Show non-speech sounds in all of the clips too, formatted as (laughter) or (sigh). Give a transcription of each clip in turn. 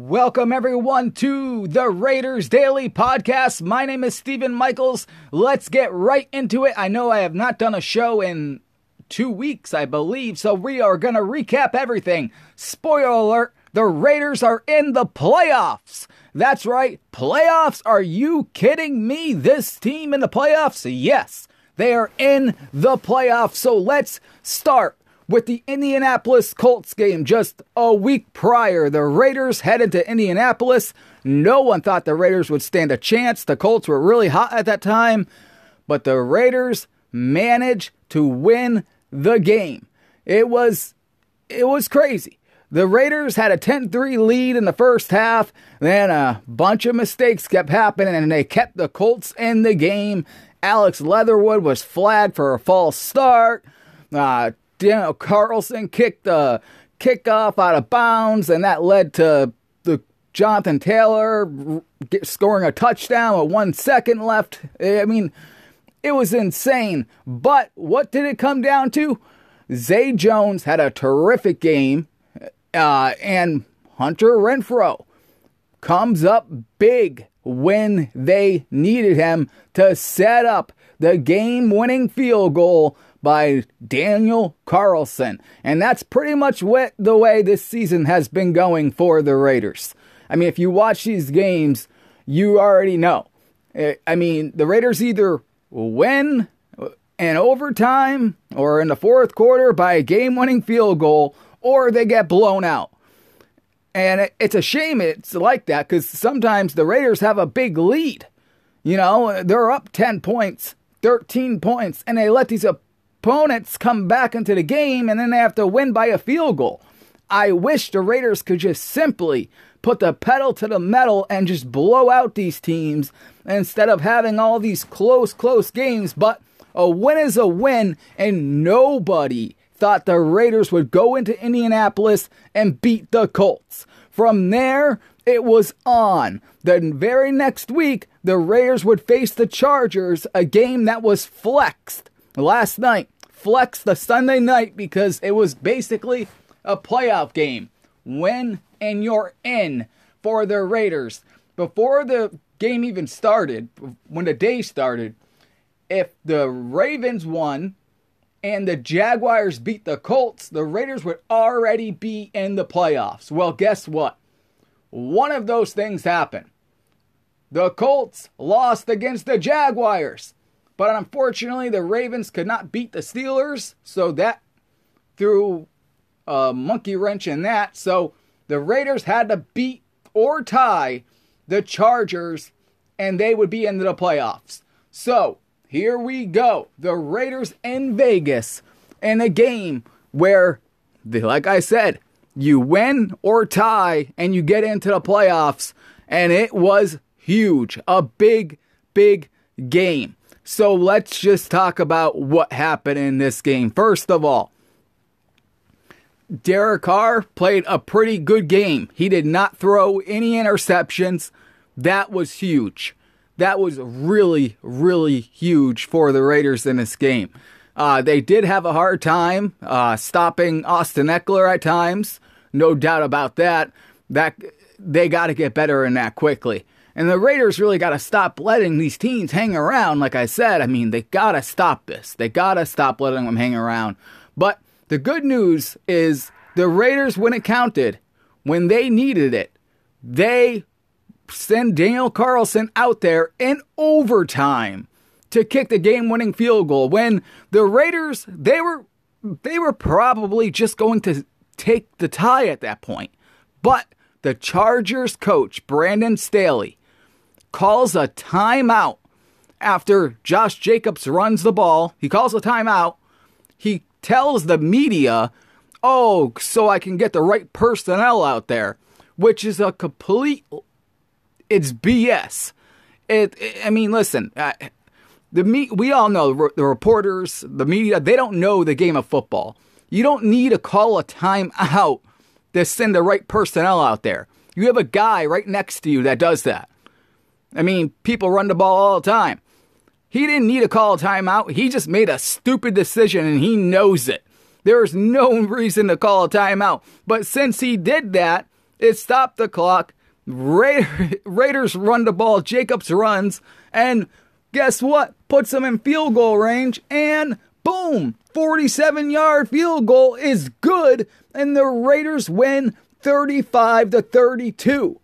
Welcome, everyone, to the Raiders Daily Podcast. My name is Stephen Michaels. Let's get right into it. I know I have not done a show in two weeks, I believe, so we are going to recap everything. Spoiler alert the Raiders are in the playoffs. That's right, playoffs. Are you kidding me? This team in the playoffs? Yes, they are in the playoffs. So let's start with the Indianapolis Colts game just a week prior. The Raiders headed to Indianapolis. No one thought the Raiders would stand a chance. The Colts were really hot at that time, but the Raiders managed to win the game. It was it was crazy. The Raiders had a 10-3 lead in the first half, then a bunch of mistakes kept happening and they kept the Colts in the game. Alex Leatherwood was flagged for a false start. Uh, Daniel Carlson kicked the kickoff out of bounds, and that led to the Jonathan Taylor scoring a touchdown with one second left. Eh, I mean, it was insane. But what did it come down to? Zay Jones had a terrific game, eh, uh, and Hunter Renfro comes up big when they needed him to set up the game winning field goal by Daniel Carlson. And that's pretty much what the way this season has been going for the Raiders. I mean, if you watch these games, you already know. Eh, I mean, the Raiders either win uh, in overtime or in the fourth quarter by a game winning field goal, or they get blown out. And it's a shame it's like that because sometimes the Raiders have a big lead. You know, they're up 10 points, 13 points, and they let these opponents come back into the game and then they have to win by a field goal. I wish the Raiders could just simply put the pedal to the metal and just blow out these teams instead of having all these close, close games. But a win is a win, and nobody thought the Raiders would go into Indianapolis and beat the Colts. From there, it was on. The very next week, the Raiders would face the Chargers, a game that was flexed last night flex the Sunday night because it was basically a playoff game. Win and you're in for the Raiders. Before the game even started, when the day started, if the Ravens won and the Jaguars beat the Colts, the Raiders would already be in the playoffs. Well, guess what? One of those things happened. The Colts lost against the Jaguars. But unfortunately, the Ravens could not beat the Steelers, so that threw a monkey wrench in that. So the Raiders had to beat or tie the Chargers, and they would be into the playoffs. So here we go. The Raiders in Vegas in a game where, like I said, you win or tie and you get into the playoffs. And it was huge. A big, big game. So let's just talk about what happened in this game. First of all, Derek Carr played a pretty good game. He did not throw any interceptions. That was huge. That was really, really huge for the Raiders in this game. Uh, they did have a hard time uh, stopping Austin Eckler at times, no doubt about that. That they got to get better in that quickly. And the Raiders really got to stop letting these teens hang around. Like I said, I mean, they got to stop this. They got to stop letting them hang around. But the good news is the Raiders, when it counted, when they needed it, they send Daniel Carlson out there in overtime to kick the game-winning field goal when the Raiders they were they were probably just going to take the tie at that point. But the Chargers coach Brandon Staley calls a timeout after Josh Jacobs runs the ball. He calls a timeout. He tells the media, oh, so I can get the right personnel out there, which is a complete, it's BS. It, I mean, listen, the me, we all know the reporters, the media, they don't know the game of football. You don't need to call a timeout to send the right personnel out there. You have a guy right next to you that does that. I mean, people run the ball all the time. He didn't need to call a timeout. He just made a stupid decision and he knows it. There's no (laughs) reason to call a timeout. But since he did that, it stopped the clock. (laughs) Raiders run the ball, Jacobs runs, and guess what? Puts them in field goal range, and boom, 47 yard field goal is good, and the Raiders win 35 to 32.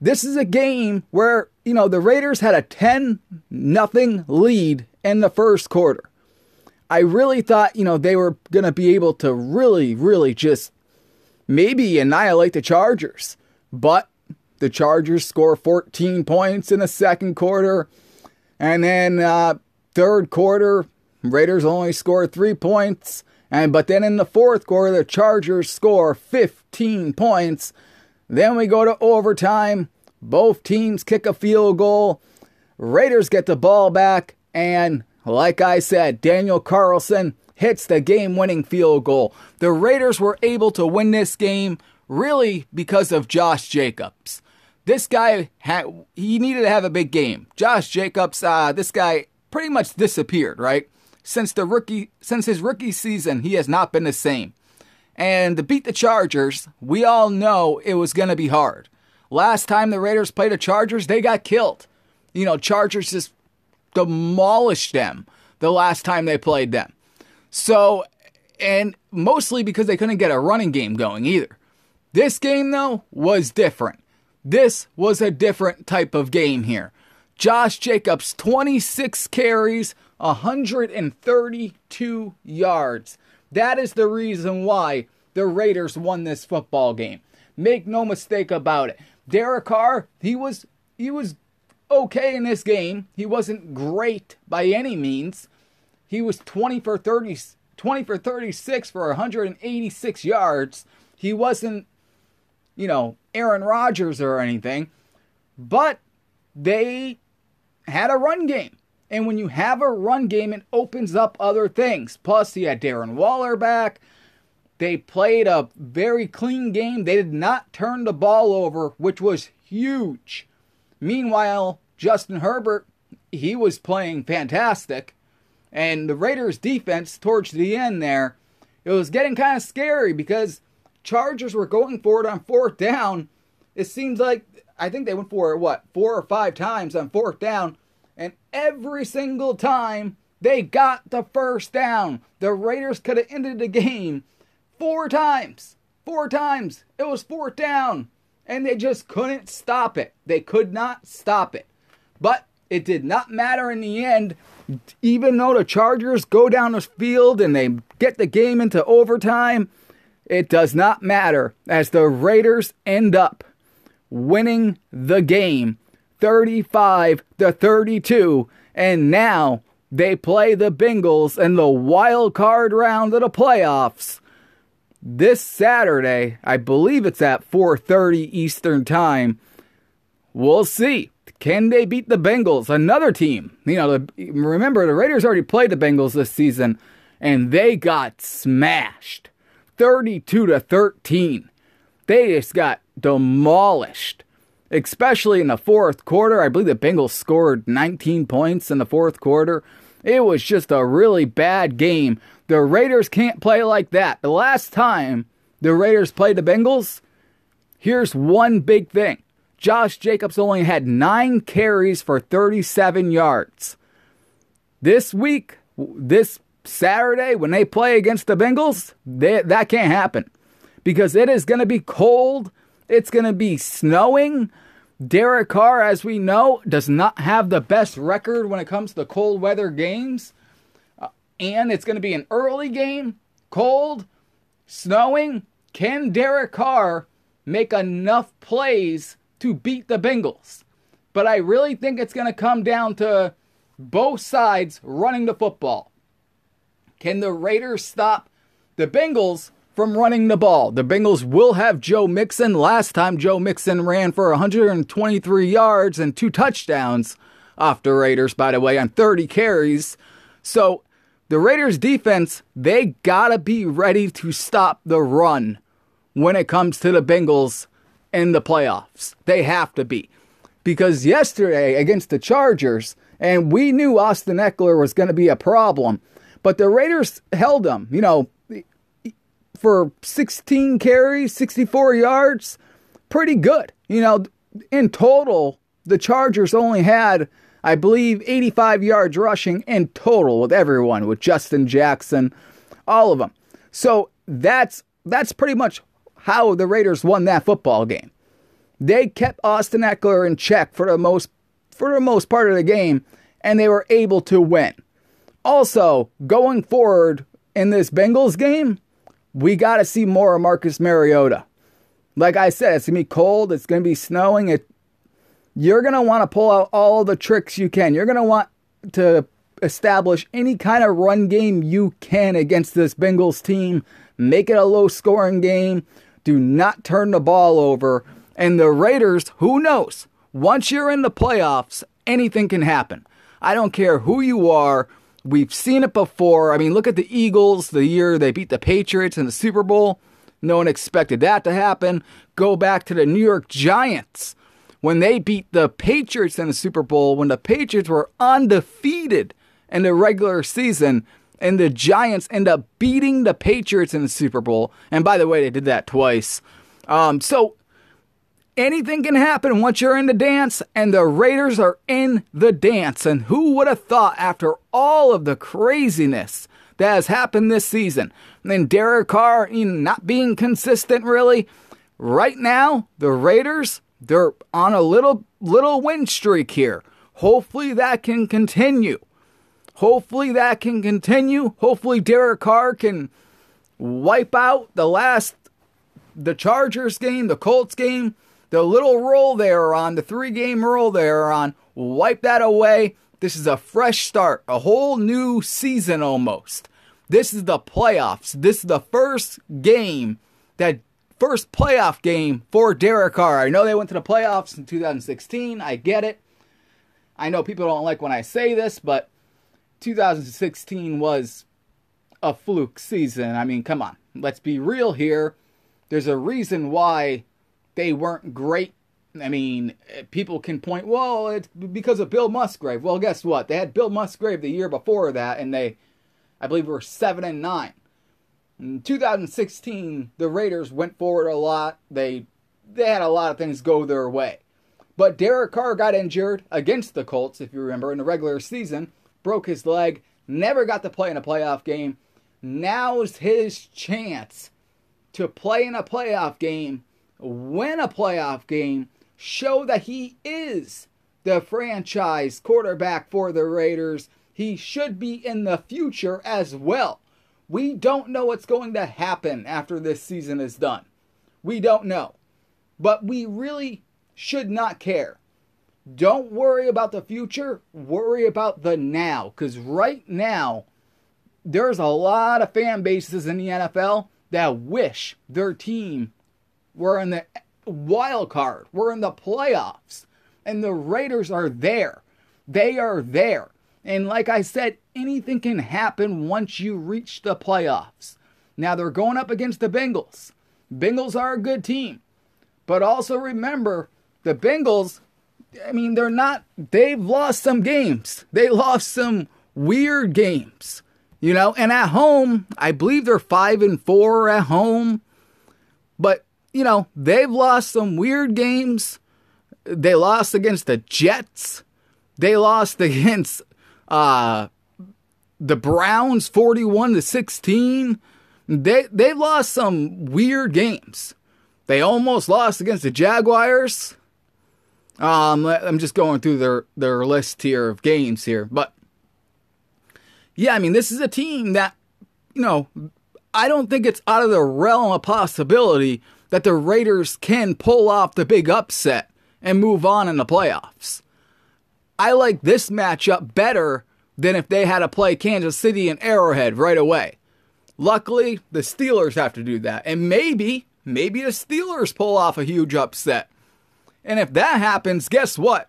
This is a game where you know, the Raiders had a 10 nothing lead in the first quarter. I really thought, you know, they were going to be able to really, really just maybe annihilate the Chargers. But the Chargers score 14 points in the second quarter. And then uh, third quarter, Raiders only score three points. And but then in the fourth quarter, the Chargers score 15 points. Then we go to overtime. Both teams kick a field goal. Raiders get the ball back. And like I said, Daniel Carlson hits the game winning field goal. The Raiders were able to win this game really because of Josh Jacobs. This guy had, he needed to have a big game. Josh Jacobs, uh, this guy pretty much disappeared, right? Since the rookie since his rookie season, he has not been the same. And to beat the Chargers, we all know it was going to be hard. Last time the Raiders played the Chargers, they got killed. You know, Chargers just demolished them the last time they played them. So, and mostly because they couldn't get a running game going either. This game, though, was different. This was a different type of game here. Josh Jacobs, 26 carries, 132 yards. That is the reason why the Raiders won this football game. Make no mistake about it. Derek Carr, he was he was okay in this game. He wasn't great by any means. He was 20 for 30, 20 for 36 for 186 yards. He wasn't, you know, Aaron Rodgers or anything, but they had a run game. And when you have a run game, it opens up other things. Plus, he had Darren Waller back. They played a very clean game. They did not turn the ball over, which was huge. Meanwhile, Justin Herbert, he was playing fantastic. And the Raiders' defense, towards the end there, it was getting kind of scary because Chargers were going for it on fourth down. It seems like I think they went for it what four or five times on fourth down, and every single time they got the first down. The Raiders could have ended the game four times. Four times. It was fourth down. And they just couldn't stop it. They could not stop it. But it did not matter in the end. Even though the Chargers go down the field and they get the game into overtime, it does not matter as the Raiders end up winning the game 35 to 32. And now they play the Bengals in the wild card round of the playoffs this Saturday. I believe it's at 4:30 Eastern Time. We'll see. Can they beat the Bengals? Another team. You know, the, remember the Raiders already played the Bengals this season and they got smashed. 32 to 13. They just got demolished. Especially in the fourth quarter. I believe the Bengals scored 19 points in the fourth quarter. It was just a really bad game the Raiders can't play like that. The last time the Raiders played the Bengals, here's one big thing Josh Jacobs only had nine carries for 37 yards. This week, this Saturday, when they play against the Bengals, they, that can't happen because it is going to be cold. It's going to be snowing. Derek Carr, as we know, does not have the best record when it comes to cold weather games and it's going to be an early game, cold, snowing. Can Derek Carr make enough plays to beat the Bengals? But I really think it's going to come down to both sides running the football. Can the Raiders stop the Bengals from running the ball? The Bengals will have Joe Mixon. Last time Joe Mixon ran for 123 yards and two touchdowns off the Raiders, by the way, on 30 carries. So the Raiders defense, they gotta be ready to stop the run when it comes to the Bengals in the playoffs. They have to be. Because yesterday against the Chargers, and we knew Austin Eckler was going to be a problem, but the Raiders held him, you know, for 16 carries, 64 yards, pretty good. You know, in total, the Chargers only had I believe, 85 yards rushing in total with everyone, with Justin Jackson, all of them. So that's that's pretty much how the Raiders won that football game. They kept Austin Eckler in check for the most for the most part of the game, and they were able to win. Also, going forward in this Bengals game, we got to see more of Marcus Mariota. Like I said, it's gonna be cold. It's gonna be snowing. It you're going to want to pull out all the tricks you can. You're going to want to establish any kind of run game you can against this Bengals team. Make it a low scoring game. Do not turn the ball over. And the Raiders, who knows? Once you're in the playoffs, anything can happen. I don't care who you are. We've seen it before. I mean, look at the Eagles the year they beat the Patriots in the Super Bowl. No one expected that to happen. Go back to the New York Giants when they beat the Patriots in the Super Bowl when the Patriots were undefeated in the regular season and the Giants end up beating the Patriots in the Super Bowl. And by the way, they did that twice. Um, so anything can happen once you're in the dance, and the Raiders are in the dance. And who would have thought after all of the craziness that has happened this season? And Derek Carr you know, not being consistent really. Right now, the Raiders they're on a little little win streak here. Hopefully that can continue. Hopefully that can continue. Hopefully Derek Carr can wipe out the last the Chargers game, the Colts game, the little roll they are on, the three game roll they are on, wipe that away. This is a fresh start, a whole new season almost. This is the playoffs. This is the first game that first playoff game for Derek Carr. I know they went to the playoffs in 2016. I get it. I know people don't like when I say this, but 2016 was a fluke season. I mean, come on. Let's be real here. There's a reason why they weren't great. I mean, people can point, well, it's because of Bill Musgrave. Well, guess what? They had Bill Musgrave the year before that, and they, I believe, were seven and nine. In 2016, the Raiders went forward a lot. They they had a lot of things go their way. But Derek Carr got injured against the Colts, if you remember, in the regular season, broke his leg, never got to play in a playoff game. Now's his chance to play in a playoff game, win a playoff game, show that he is the franchise quarterback for the Raiders. He should be in the future as well. We don't know what's going to happen after this season is done. We don't know. But we really should not care. Don't worry about the future, worry about the now. Because right now, there's a lot of fan bases in the NFL that wish their team were in the wild card, were in the playoffs, and the Raiders are there. They are there. And like I said, anything can happen once you reach the playoffs. Now they're going up against the Bengals. Bengals are a good team. But also remember, the Bengals, I mean, they're not, they've lost some games. They lost some weird games, you know, and at home, I believe they're five and four at home. But, you know, they've lost some weird games. They lost against the Jets. They lost (laughs) against uh, the Browns 41 to 16. They they lost some weird games. They almost lost against the Jaguars. Um, I'm just going through their their list here of games here, but yeah, I mean this is a team that you know I don't think it's out of the realm of possibility that the Raiders can pull off the big upset and move on in the playoffs. I like this matchup better than if they had to play Kansas City and Arrowhead right away. Luckily, the Steelers have to do that. And maybe, maybe the Steelers pull off a huge upset. And if that happens, guess what?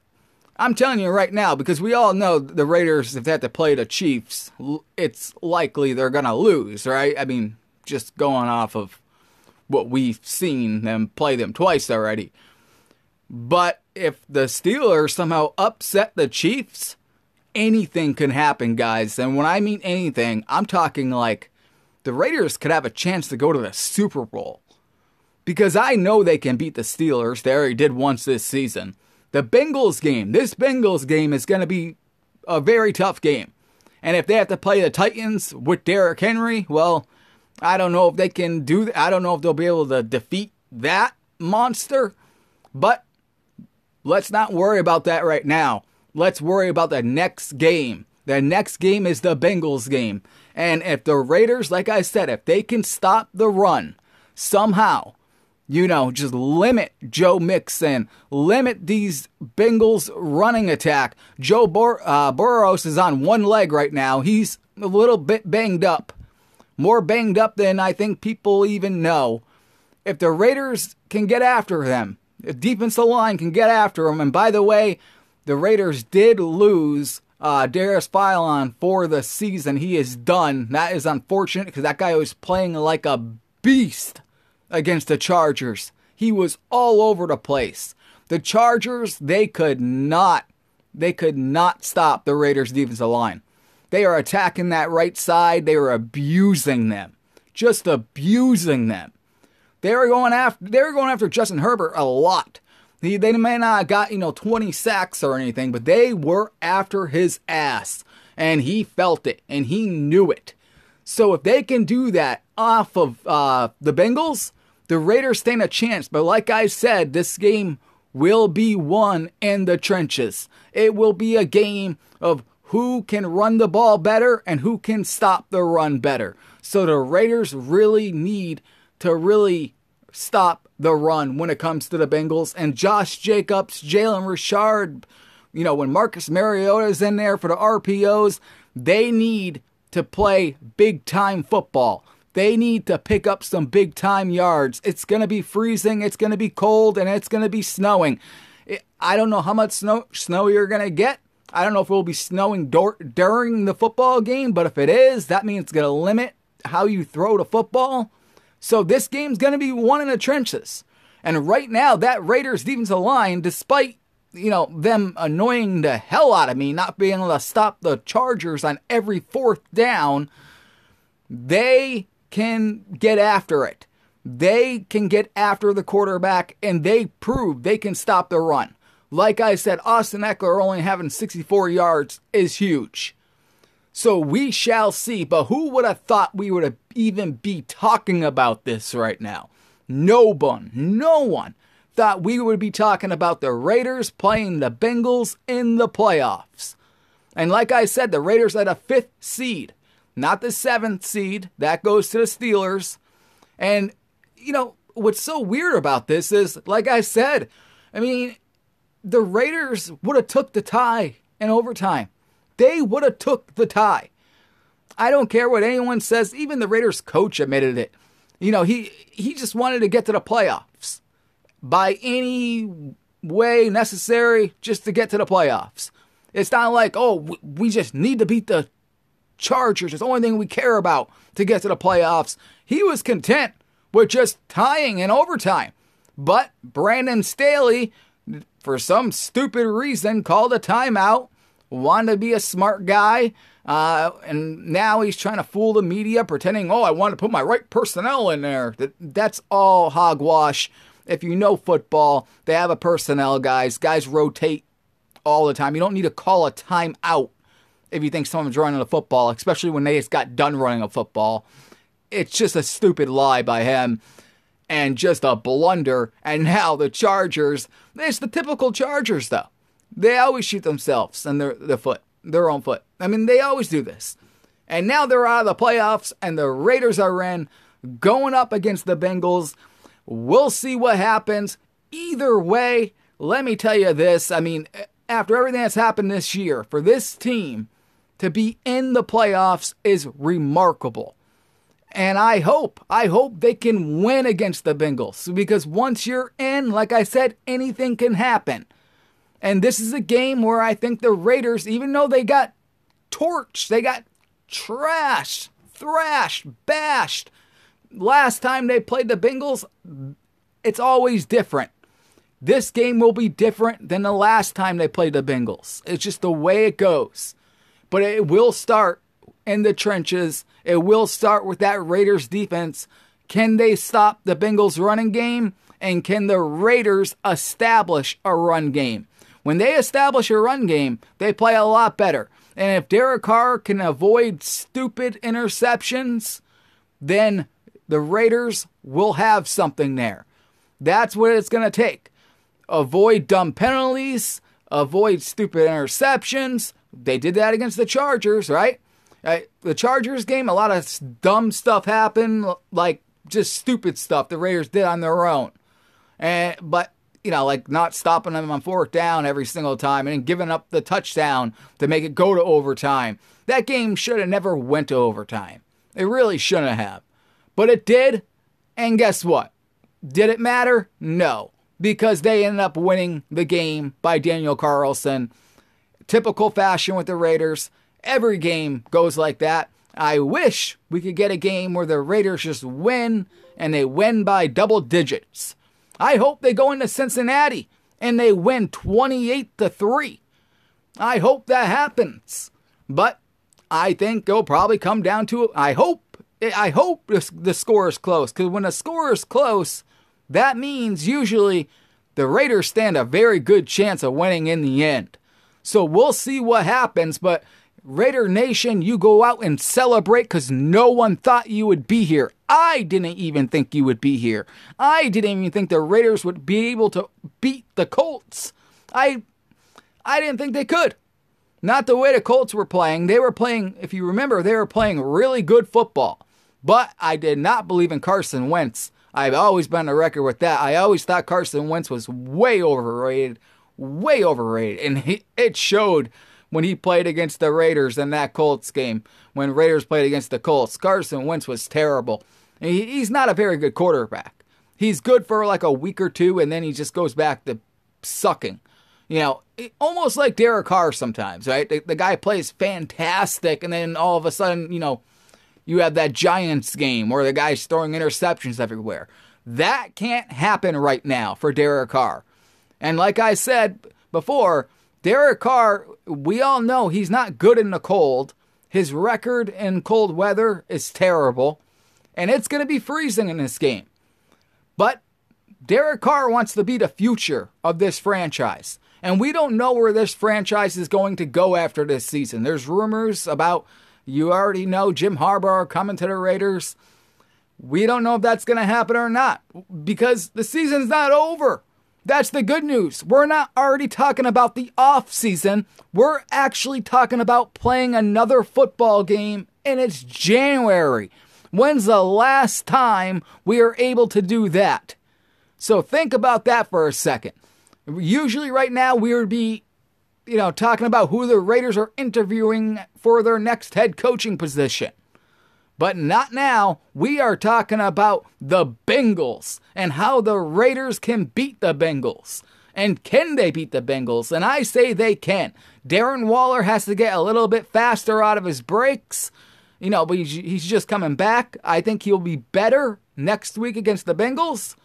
I'm telling you right now, because we all know the Raiders, if they have to play the Chiefs, it's likely they're going to lose, right? I mean, just going off of what we've seen them play them twice already. But if the Steelers somehow upset the Chiefs, anything can happen, guys. And when I mean anything, I'm talking like the Raiders could have a chance to go to the Super Bowl. Because I know they can beat the Steelers. They already did once this season. The Bengals game, this Bengals game is going to be a very tough game. And if they have to play the Titans with Derrick Henry, well, I don't know if they can do that. I don't know if they'll be able to defeat that monster. But Let's not worry about that right now. Let's worry about the next game. The next game is the Bengals game. And if the Raiders, like I said, if they can stop the run somehow, you know, just limit Joe Mixon, limit these Bengals running attack. Joe Bur- uh, Burrows is on one leg right now. He's a little bit banged up, more banged up than I think people even know. If the Raiders can get after him, if defense line can get after him, and by the way, the Raiders did lose uh, Darius Phylon for the season. He is done. That is unfortunate because that guy was playing like a beast against the Chargers. He was all over the place. The Chargers, they could not, they could not stop the Raiders' defensive line. They are attacking that right side. They are abusing them, just abusing them. They were going after they were going after Justin Herbert a lot. He, they may not have got, you know, 20 sacks or anything, but they were after his ass. And he felt it and he knew it. So if they can do that off of uh, the Bengals, the Raiders stand a chance. But like I said, this game will be won in the trenches. It will be a game of who can run the ball better and who can stop the run better. So the Raiders really need to really stop the run when it comes to the Bengals. And Josh Jacobs, Jalen Richard, you know, when Marcus Mariota is in there for the RPOs, they need to play big time football. They need to pick up some big time yards. It's going to be freezing, it's going to be cold, and it's going to be snowing. I don't know how much snow, snow you're going to get. I don't know if it will be snowing dur- during the football game, but if it is, that means it's going to limit how you throw the football. So this game's going to be won in the trenches. And right now, that Raiders defensive line, despite you know them annoying the hell out of me, not being able to stop the Chargers on every fourth down, they can get after it. They can get after the quarterback, and they prove they can stop the run. Like I said, Austin Eckler only having 64 yards is huge. So we shall see, but who would have thought we would even be talking about this right now? No one, no one thought we would be talking about the Raiders playing the Bengals in the playoffs. And like I said, the Raiders are the fifth seed, not the seventh seed. That goes to the Steelers. And, you know, what's so weird about this is, like I said, I mean, the Raiders would have took the tie in overtime. They would have took the tie. I don't care what anyone says. Even the Raiders coach admitted it. You know, he he just wanted to get to the playoffs by any way necessary just to get to the playoffs. It's not like, "Oh, we just need to beat the Chargers. It's the only thing we care about to get to the playoffs." He was content with just tying in overtime. But Brandon Staley for some stupid reason called a timeout wanted to be a smart guy. Uh, and now he's trying to fool the media, pretending, oh, I want to put my right personnel in there. That, that's all hogwash. If you know football, they have a personnel, guys. Guys rotate all the time. You don't need to call a timeout if you think someone's running a football, especially when they just got done running a football. It's just a stupid lie by him and just a blunder. And now the Chargers, it's the typical Chargers, though. They always shoot themselves and their, their foot, their own foot. I mean, they always do this. And now they're out of the playoffs, and the Raiders are in, going up against the Bengals. We'll see what happens. Either way, let me tell you this. I mean, after everything that's happened this year, for this team to be in the playoffs is remarkable. And I hope, I hope they can win against the Bengals because once you're in, like I said, anything can happen. And this is a game where I think the Raiders, even though they got torched, they got trashed, thrashed, bashed. Last time they played the Bengals, it's always different. This game will be different than the last time they played the Bengals. It's just the way it goes. But it will start in the trenches. It will start with that Raiders defense. Can they stop the Bengals running game? And can the Raiders establish a run game? When they establish a run game, they play a lot better. And if Derek Carr can avoid stupid interceptions, then the Raiders will have something there. That's what it's going to take. Avoid dumb penalties, avoid stupid interceptions. They did that against the Chargers, right? Uh, the Chargers game, a lot of dumb stuff happened, like just stupid stuff the Raiders did on their own. And but you know, like not stopping them on fourth down every single time and giving up the touchdown to make it go to overtime. That game should have never went to overtime. It really shouldn't have. But it did. And guess what? Did it matter? No. Because they ended up winning the game by Daniel Carlson. Typical fashion with the Raiders. Every game goes like that. I wish we could get a game where the Raiders just win and they win by double digits I hope they go into Cincinnati and they win 28 to 3. I hope that happens. But I think it'll probably come down to I hope I hope the score is close cuz when a score is close, that means usually the Raiders stand a very good chance of winning in the end. So we'll see what happens, but Raider Nation, you go out and celebrate because no one thought you would be here. I didn't even think you would be here. I didn't even think the Raiders would be able to beat the Colts. I I didn't think they could. Not the way the Colts were playing. They were playing, if you remember, they were playing really good football. But I did not believe in Carson Wentz. I've always been a record with that. I always thought Carson Wentz was way overrated, way overrated, and he, it showed when he played against the Raiders in that Colts game, when Raiders played against the Colts. Carson Wentz was terrible. He, he's not a very good quarterback. He's good for like a week or two, and then he just goes back to sucking. You know, almost like Derek Carr sometimes, right? The, the guy plays fantastic, and then all of a sudden, you know, you have that Giants game where the guy's throwing interceptions everywhere. That can't happen right now for Derek Carr. And like I said before, Derek Carr, we all know he's not good in the cold. His record in cold weather is terrible, and it's going to be freezing in this game. But Derek Carr wants to be the future of this franchise. And we don't know where this franchise is going to go after this season. There's rumors about, you already know, Jim Harbaugh coming to the Raiders. We don't know if that's going to happen or not because the season's not over. That's the good news. We're not already talking about the off season. We're actually talking about playing another football game and it's January. When's the last time we are able to do that? So think about that for a second. Usually right now we would be you know talking about who the Raiders are interviewing for their next head coaching position. But not now. We are talking about the Bengals and how the Raiders can beat the Bengals. And can they beat the Bengals? And I say they can. Darren Waller has to get a little bit faster out of his breaks. You know, but he's just coming back. I think he'll be better next week against the Bengals.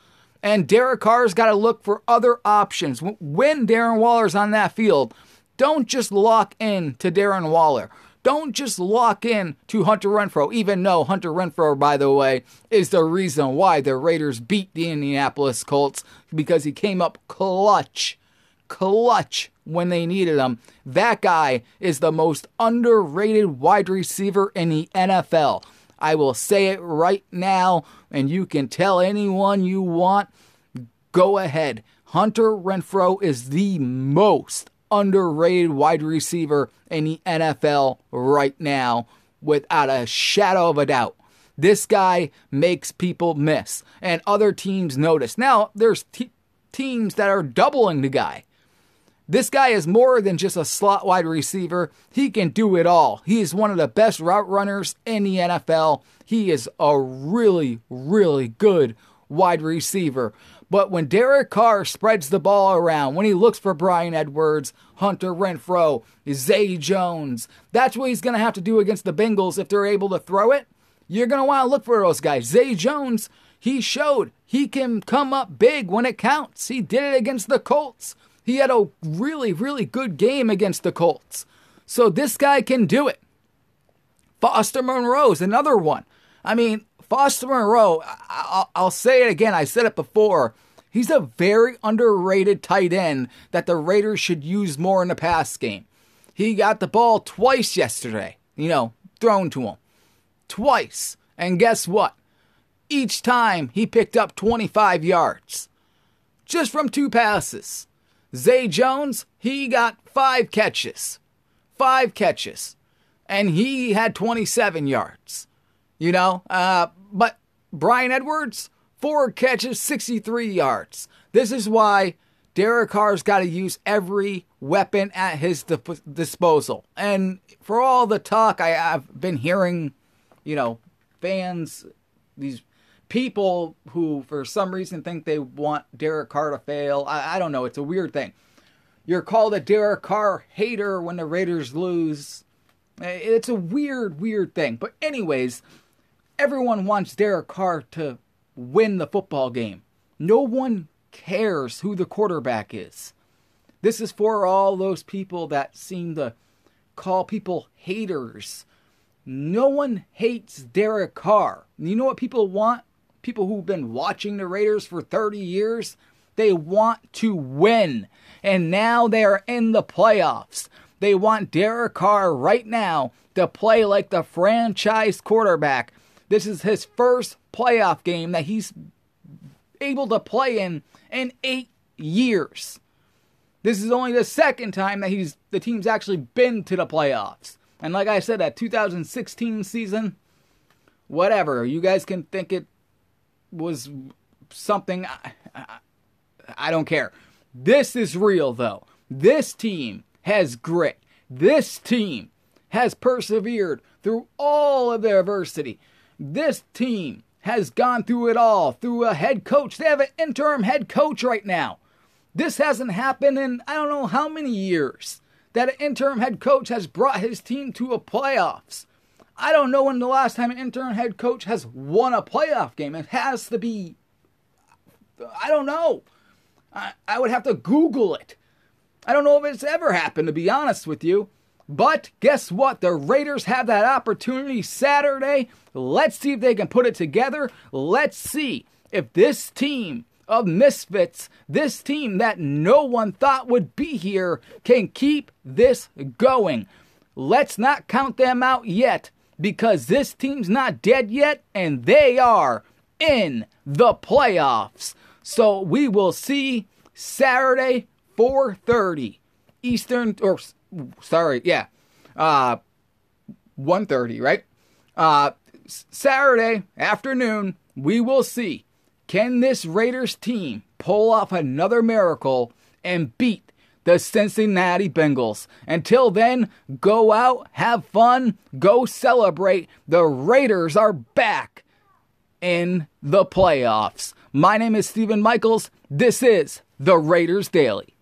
And Derek Carr's got to look for other options. When Darren Waller's on that field, don't just lock in to Darren Waller. Don't just lock in to Hunter Renfro, even though Hunter Renfro, by the way, is the reason why the Raiders beat the Indianapolis Colts because he came up clutch, clutch when they needed him. That guy is the most underrated wide receiver in the NFL. I will say it right now, and you can tell anyone you want. Go ahead. Hunter Renfro is the most underrated wide receiver in the NFL right now, without a shadow of a doubt. This guy makes people miss, and other teams notice. Now, there's t- teams that are doubling the guy. This guy is more than just a slot wide receiver. He can do it all. He is one of the best route runners in the NFL. He is a really, really good wide receiver. But when Derek Carr spreads the ball around, when he looks for Brian Edwards, Hunter Renfro, Zay Jones, that's what he's going to have to do against the Bengals if they're able to throw it. You're going to want to look for those guys. Zay Jones, he showed he can come up big when it counts. He did it against the Colts. He had a really, really good game against the Colts. So this guy can do it. Foster is another one. I mean, Foster Monroe, I- will say it again, I said it before. He's a very underrated tight end that the Raiders should use more in the pass game. He got the ball twice yesterday, you know, thrown to him. Twice. And guess what? Each time he picked up 25 yards just from two passes. Zay Jones, he got five catches. Five catches. And he had 27 yards you know? Uh, but Brian Edwards, four catches, 63 yards. This is why Derek Carr's got to use every weapon at his di- disposal. And for all the talk I, I've been hearing, you know, fans, these people who for some reason think they want Derek Carr to fail. I, I, don't know. It's a weird thing. You're called a Derek Carr hater when the Raiders lose. It's a weird, weird thing. But, anyways, Everyone wants Derek Carr to win the football game. No one cares who the quarterback is. This is for all those people that seem to call people haters. No one hates Derek Carr. You know what people want? People who've been watching the Raiders for 30 years, they want to win. And now they are in the playoffs. They want Derek Carr right now to play like the franchise quarterback this is his first playoff game that he's able to play in in eight years. This is only the second time that he's the team's actually been to the playoffs. And like I said, that 2016 season, whatever you guys can think it was something, I, I, I don't care. This is real though. This team has grit. This team has persevered through all of their adversity. This team has gone through it all, through a head coach. They have an interim head coach right now. This hasn't happened in I don't know how many years that an interim head coach has brought his team to a playoffs. I don't know when the last time an interim head coach has won a playoff game. It has to be, I don't know. I, I would have to Google it. I don't know if it's ever happened, to be honest with you. But guess what? The Raiders have that opportunity Saturday. Let's see if they can put it together. Let's see if this team of misfits, this team that no one thought would be here, can keep this going. Let's not count them out yet because this team's not dead yet and they are in the playoffs. So we will see Saturday 4:30 Eastern or sorry, yeah, uh, 1.30, right? Uh, Saturday afternoon, we will see. Can this Raiders team pull off another miracle and beat the Cincinnati Bengals? Until then, go out, have fun, go celebrate. The Raiders are back in the playoffs. My name is Stephen Michaels. This is the Raiders Daily.